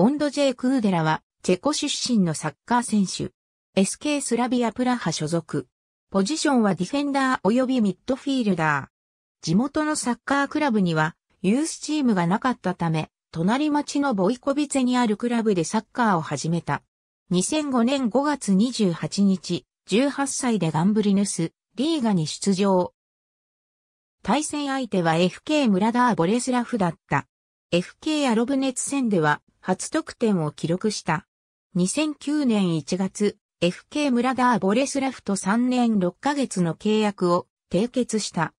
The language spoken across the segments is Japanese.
オンドジェイ・クーデラは、チェコ出身のサッカー選手。SK スラビアプラハ所属。ポジションはディフェンダー及びミッドフィールダー。地元のサッカークラブには、ユースチームがなかったため、隣町のボイコビツェにあるクラブでサッカーを始めた。2005年5月28日、18歳でガンブリヌス、リーガに出場。対戦相手は FK 村田ボレスラフだった。FK アロブネツ戦では初得点を記録した。2009年1月、FK 村田ボレスラフと3年6ヶ月の契約を締結した。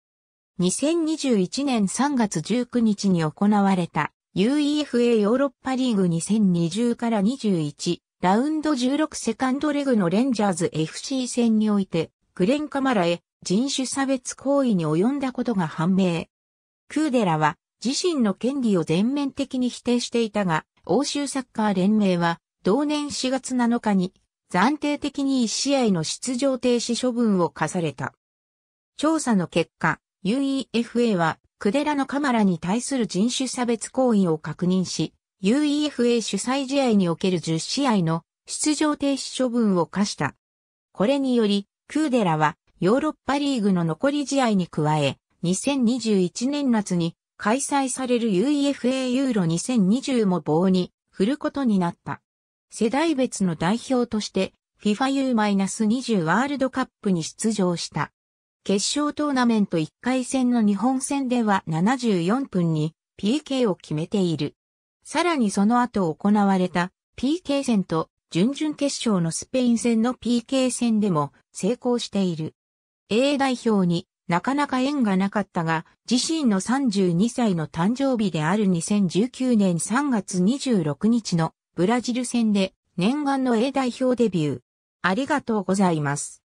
2021年3月19日に行われた UEFA ヨーロッパリーグ2020から21ラウンド16セカンドレグのレンジャーズ FC 戦においてクレンカマラへ人種差別行為に及んだことが判明。クーデラは自身の権利を全面的に否定していたが、欧州サッカー連盟は、同年4月7日に、暫定的に1試合の出場停止処分を課された。調査の結果、UEFA は、クデラのカマラに対する人種差別行為を確認し、UEFA 主催試合における10試合の出場停止処分を課した。これにより、クーデラはヨーロッパリーグの残り試合に加え、2021年夏に開催される UEFA ユーロ2020も棒に振ることになった。世代別の代表として FIFAU-20 ワールドカップに出場した。決勝トーナメント1回戦の日本戦では74分に PK を決めている。さらにその後行われた PK 戦と準々決勝のスペイン戦の PK 戦でも成功している。A 代表になかなか縁がなかったが、自身の32歳の誕生日である2019年3月26日のブラジル戦で念願の A 代表デビュー。ありがとうございます。